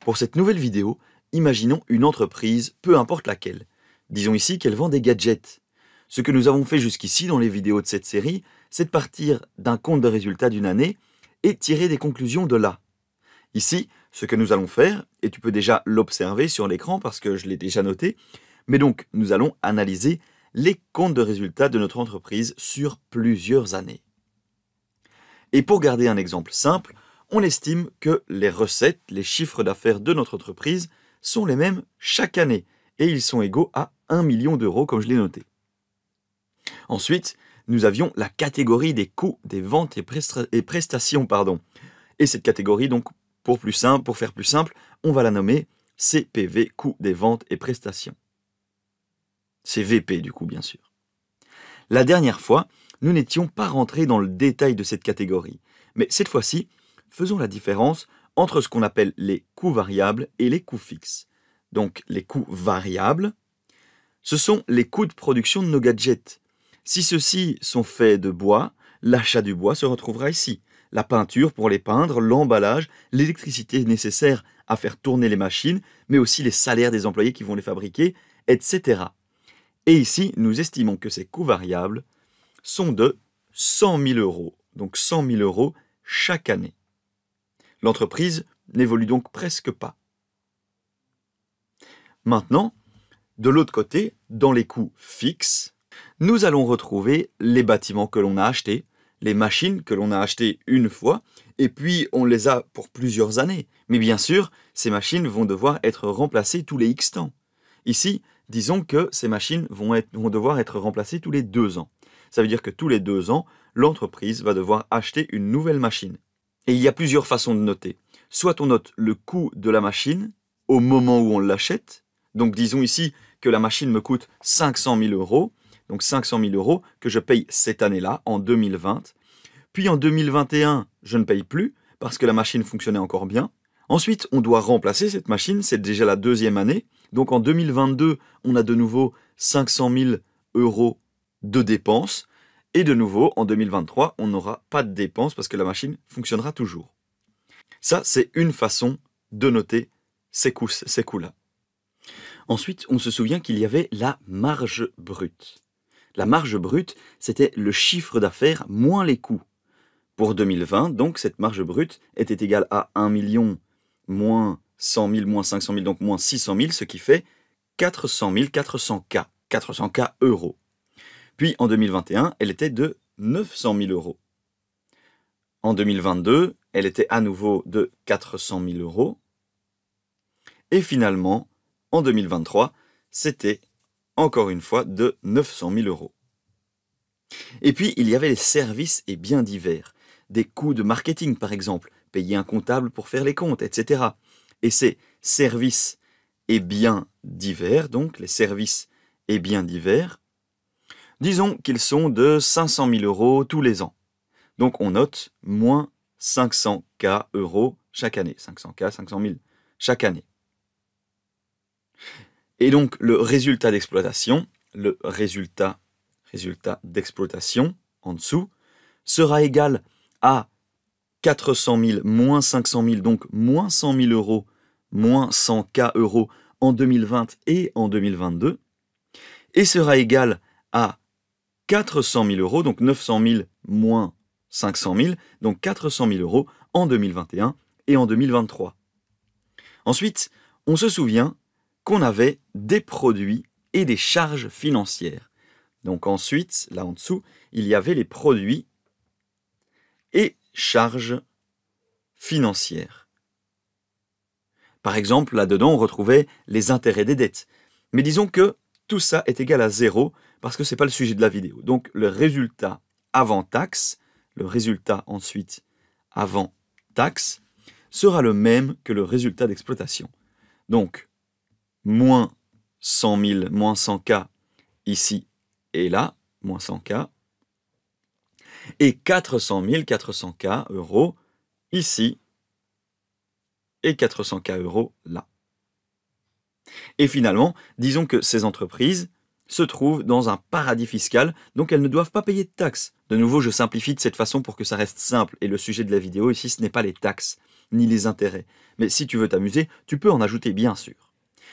Pour cette nouvelle vidéo, imaginons une entreprise, peu importe laquelle. Disons ici qu'elle vend des gadgets. Ce que nous avons fait jusqu'ici dans les vidéos de cette série, c'est de partir d'un compte de résultats d'une année et tirer des conclusions de là. Ici, ce que nous allons faire, et tu peux déjà l'observer sur l'écran parce que je l'ai déjà noté, mais donc nous allons analyser les comptes de résultats de notre entreprise sur plusieurs années. Et pour garder un exemple simple, on estime que les recettes, les chiffres d'affaires de notre entreprise sont les mêmes chaque année et ils sont égaux à 1 million d'euros comme je l'ai noté. Ensuite, nous avions la catégorie des coûts des ventes et, prestations. Pardon. Et cette catégorie, donc, pour plus simple, pour faire plus simple, on va la nommer CPV, coûts des ventes et prestations. CVP, du coup, bien sûr. La dernière fois, nous n'étions pas rentrés dans le détail de cette catégorie. Mais cette fois-ci, faisons la différence entre ce qu'on appelle les coûts variables et les coûts fixes. Donc les coûts variables, ce sont les coûts de production de nos gadgets. Si ceux-ci sont faits de bois, l'achat du bois se retrouvera ici. La peinture pour les peindre, l'emballage, l'électricité nécessaire à faire tourner les machines, mais aussi les salaires des employés qui vont les fabriquer, etc. Et ici, nous estimons que ces coûts variables sont de 100 000 euros, donc 100 000 euros chaque année. L'entreprise n'évolue donc presque pas. Maintenant, de l'autre côté, dans les coûts fixes, nous allons retrouver les bâtiments que l'on a achetés, les machines que l'on a achetées une fois, et puis on les a pour plusieurs années. Mais bien sûr, ces machines vont devoir être remplacées tous les X temps. Ici, disons que ces machines vont, vont devoir être remplacées tous les deux ans. Ça veut dire que tous les deux ans, l'entreprise va devoir acheter une nouvelle machine. Et il y a plusieurs façons de noter. Soit on note le coût de la machine au moment où on l'achète. Donc disons ici que la machine me coûte 500 000 euros. Donc 500 000 euros que je paye cette année-là, en 2020. Puis en 2021, je ne paye plus parce que la machine fonctionnait encore bien. Ensuite, on doit remplacer cette machine. C'est déjà la deuxième année. Donc en 2022, on a de nouveau 500 000 euros de dépenses et de nouveau, en 2023, on n'aura pas de dépenses parce que la machine fonctionnera toujours. Ça, c'est une façon de noter ces coûts-là. Ensuite, on se souvient qu'il y avait la marge brute. La marge brute, c'était le chiffre d'affaires moins les coûts. Pour 2020, donc, cette marge brute était égale à 1 million moins 100 000, moins 500 000, donc moins 600 000, ce qui fait 400 000, 400K, 400K euros. Puis en 2021, elle était de 900 000 euros. En 2022, elle était à nouveau de 400 000 euros. Et finalement, en 2023, c'était encore une fois de 900 000 euros. Et puis, il y avait les services et biens divers. Des coûts de marketing, par exemple, payer un comptable pour faire les comptes, etc. Et ces services et biens divers, donc les services et biens divers, Disons qu'ils sont de 500 000 euros tous les ans. Donc on note moins 500K euros chaque année. 500K, 500 000 chaque année. Et donc le résultat d'exploitation, le résultat, résultat d'exploitation en dessous, sera égal à 400 000 moins 500 000, donc moins 100 000 euros, moins 100K euros en 2020 et en 2022, et sera égal à 400 000 euros, donc 900 000 moins 500 000, donc 400 000 euros en 2021 et en 2023. Ensuite, on se souvient qu'on avait des produits et des charges financières. Donc ensuite, là en dessous, il y avait les produits et charges financières. Par exemple, là-dedans, on retrouvait les intérêts des dettes. Mais disons que tout ça est égal à zéro parce que ce n'est pas le sujet de la vidéo. Donc le résultat avant taxe, le résultat ensuite avant taxe, sera le même que le résultat d'exploitation. Donc, moins 100 000, moins 100K ici et là, moins 100K, et 400 000, 400K euros ici et 400K euros là. Et finalement, disons que ces entreprises se trouvent dans un paradis fiscal, donc elles ne doivent pas payer de taxes. De nouveau, je simplifie de cette façon pour que ça reste simple, et le sujet de la vidéo ici, ce n'est pas les taxes, ni les intérêts. Mais si tu veux t'amuser, tu peux en ajouter bien sûr.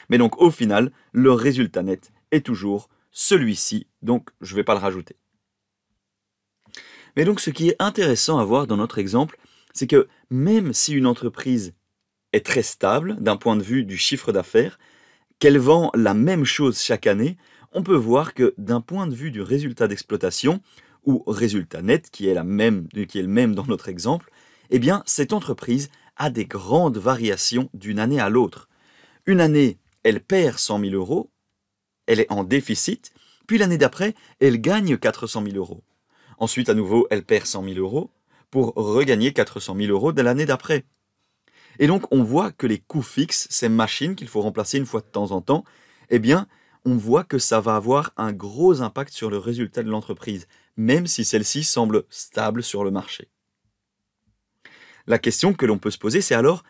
Mais donc au final, le résultat net est toujours celui-ci, donc je ne vais pas le rajouter. Mais donc ce qui est intéressant à voir dans notre exemple, c'est que même si une entreprise est très stable d'un point de vue du chiffre d'affaires, qu'elle vend la même chose chaque année, on peut voir que d'un point de vue du résultat d'exploitation, ou résultat net, qui est, la même, qui est le même dans notre exemple, eh bien, cette entreprise a des grandes variations d'une année à l'autre. Une année, elle perd 100 000 euros, elle est en déficit, puis l'année d'après, elle gagne 400 000 euros. Ensuite, à nouveau, elle perd 100 000 euros pour regagner 400 000 euros de l'année d'après. Et donc, on voit que les coûts fixes, ces machines qu'il faut remplacer une fois de temps en temps, eh bien, on voit que ça va avoir un gros impact sur le résultat de l'entreprise, même si celle-ci semble stable sur le marché. La question que l'on peut se poser, c'est alors,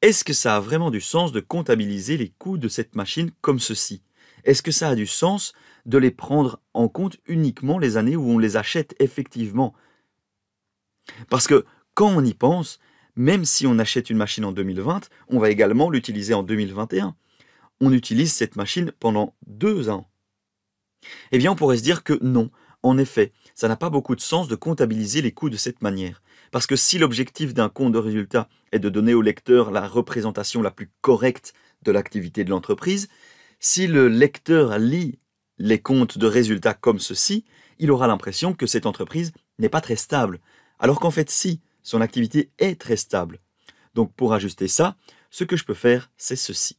est-ce que ça a vraiment du sens de comptabiliser les coûts de cette machine comme ceci Est-ce que ça a du sens de les prendre en compte uniquement les années où on les achète effectivement Parce que quand on y pense, même si on achète une machine en 2020, on va également l'utiliser en 2021 on utilise cette machine pendant deux ans. Eh bien, on pourrait se dire que non, en effet, ça n'a pas beaucoup de sens de comptabiliser les coûts de cette manière. Parce que si l'objectif d'un compte de résultat est de donner au lecteur la représentation la plus correcte de l'activité de l'entreprise, si le lecteur lit les comptes de résultats comme ceci, il aura l'impression que cette entreprise n'est pas très stable. Alors qu'en fait, si, son activité est très stable. Donc pour ajuster ça, ce que je peux faire, c'est ceci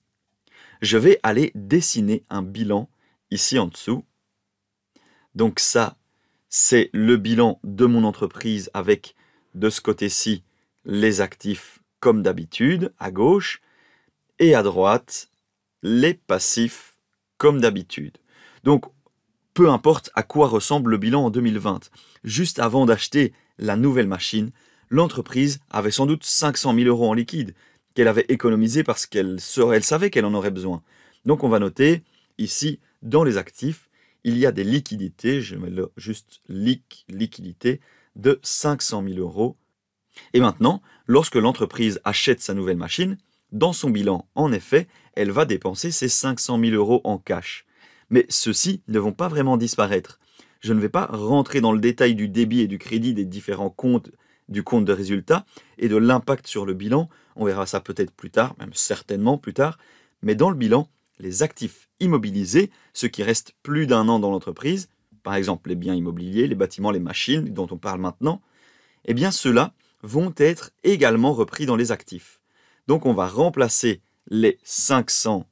je vais aller dessiner un bilan ici en dessous. Donc ça, c'est le bilan de mon entreprise avec de ce côté-ci les actifs comme d'habitude à gauche et à droite les passifs comme d'habitude. Donc peu importe à quoi ressemble le bilan en 2020, juste avant d'acheter la nouvelle machine, l'entreprise avait sans doute 500 000 euros en liquide, qu'elle avait économisé parce qu'elle savait qu'elle en aurait besoin. Donc on va noter ici, dans les actifs, il y a des liquidités, je mets juste liquidité, de 500 000 euros. Et maintenant, lorsque l'entreprise achète sa nouvelle machine, dans son bilan, en effet, elle va dépenser ces 500 000 euros en cash. Mais ceux-ci ne vont pas vraiment disparaître. Je ne vais pas rentrer dans le détail du débit et du crédit des différents comptes du compte de résultat et de l'impact sur le bilan on verra ça peut-être plus tard, même certainement plus tard. Mais dans le bilan, les actifs immobilisés, ceux qui restent plus d'un an dans l'entreprise, par exemple les biens immobiliers, les bâtiments, les machines dont on parle maintenant, eh bien ceux-là vont être également repris dans les actifs. Donc on va remplacer les 500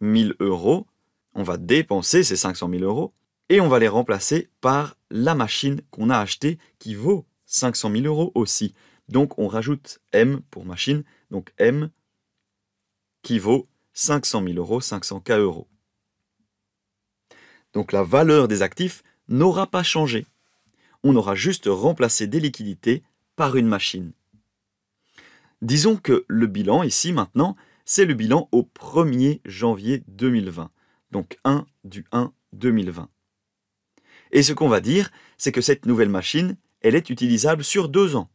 000 euros, on va dépenser ces 500 000 euros et on va les remplacer par la machine qu'on a achetée qui vaut 500 000 euros aussi. Donc on rajoute M pour machine, donc M qui vaut 500 000 euros, 500K euros. Donc la valeur des actifs n'aura pas changé. On aura juste remplacé des liquidités par une machine. Disons que le bilan ici maintenant, c'est le bilan au 1er janvier 2020. Donc 1 du 1 2020. Et ce qu'on va dire, c'est que cette nouvelle machine, elle est utilisable sur deux ans.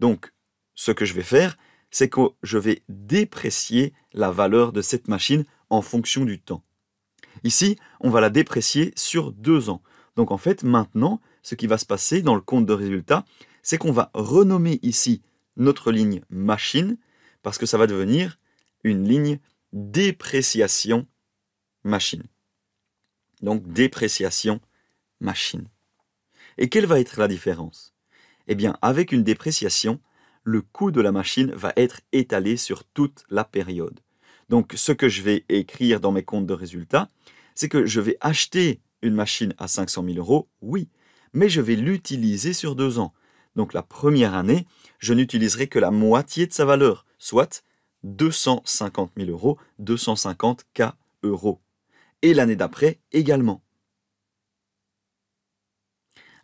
Donc, ce que je vais faire, c'est que je vais déprécier la valeur de cette machine en fonction du temps. Ici, on va la déprécier sur deux ans. Donc en fait, maintenant, ce qui va se passer dans le compte de résultats, c'est qu'on va renommer ici notre ligne machine, parce que ça va devenir une ligne dépréciation machine. Donc dépréciation machine. Et quelle va être la différence eh bien, avec une dépréciation, le coût de la machine va être étalé sur toute la période. Donc, ce que je vais écrire dans mes comptes de résultats, c'est que je vais acheter une machine à 500 000 euros, oui, mais je vais l'utiliser sur deux ans. Donc, la première année, je n'utiliserai que la moitié de sa valeur, soit 250 000 euros, 250 K euros. Et l'année d'après également.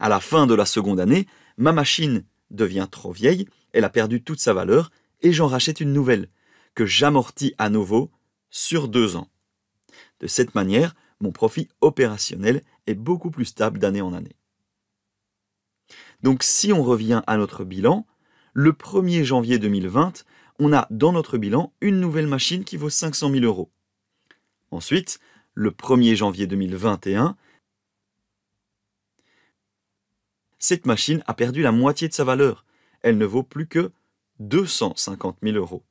À la fin de la seconde année, ma machine devient trop vieille, elle a perdu toute sa valeur, et j'en rachète une nouvelle, que j'amortis à nouveau sur deux ans. De cette manière, mon profit opérationnel est beaucoup plus stable d'année en année. Donc si on revient à notre bilan, le 1er janvier 2020, on a dans notre bilan une nouvelle machine qui vaut 500 000 euros. Ensuite, le 1er janvier 2021, cette machine a perdu la moitié de sa valeur. Elle ne vaut plus que 250 000 euros.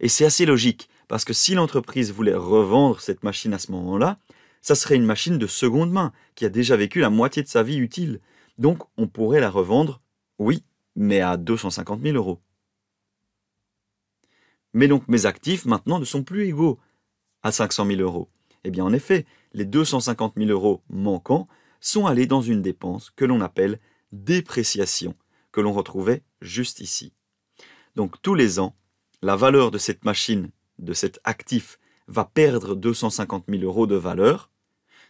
Et c'est assez logique, parce que si l'entreprise voulait revendre cette machine à ce moment-là, ça serait une machine de seconde main, qui a déjà vécu la moitié de sa vie utile. Donc on pourrait la revendre, oui, mais à 250 000 euros. Mais donc mes actifs maintenant ne sont plus égaux à 500 000 euros. Eh bien en effet, les 250 000 euros manquants sont allés dans une dépense que l'on appelle dépréciation, que l'on retrouvait juste ici. Donc tous les ans, la valeur de cette machine, de cet actif, va perdre 250 000 euros de valeur.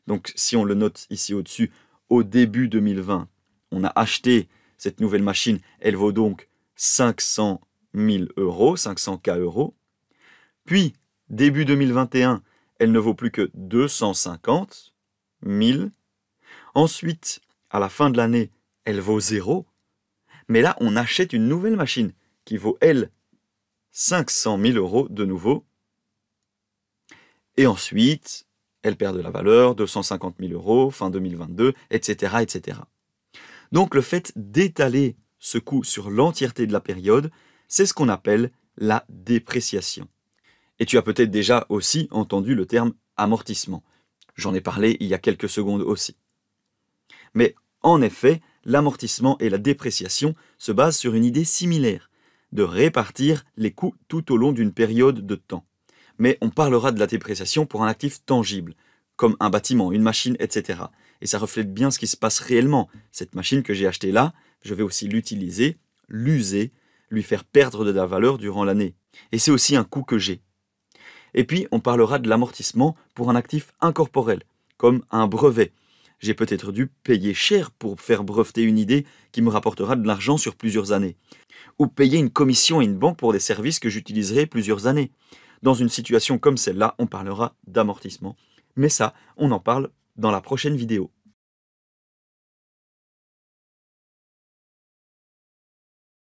Donc si on le note ici au-dessus, au début 2020, on a acheté cette nouvelle machine, elle vaut donc 500 000 euros, 500K euros. Puis, début 2021, elle ne vaut plus que 250 000 Ensuite, à la fin de l'année, elle vaut zéro. Mais là, on achète une nouvelle machine qui vaut, elle, 500 000 euros de nouveau. Et ensuite, elle perd de la valeur, 250 000 euros, fin 2022, etc. etc. Donc le fait d'étaler ce coût sur l'entièreté de la période, c'est ce qu'on appelle la dépréciation. Et tu as peut-être déjà aussi entendu le terme amortissement. J'en ai parlé il y a quelques secondes aussi. Mais en effet, l'amortissement et la dépréciation se basent sur une idée similaire, de répartir les coûts tout au long d'une période de temps. Mais on parlera de la dépréciation pour un actif tangible, comme un bâtiment, une machine, etc. Et ça reflète bien ce qui se passe réellement. Cette machine que j'ai achetée là, je vais aussi l'utiliser, l'user, lui faire perdre de la valeur durant l'année. Et c'est aussi un coût que j'ai. Et puis, on parlera de l'amortissement pour un actif incorporel, comme un brevet, j'ai peut-être dû payer cher pour faire breveter une idée qui me rapportera de l'argent sur plusieurs années. Ou payer une commission à une banque pour des services que j'utiliserai plusieurs années. Dans une situation comme celle-là, on parlera d'amortissement. Mais ça, on en parle dans la prochaine vidéo.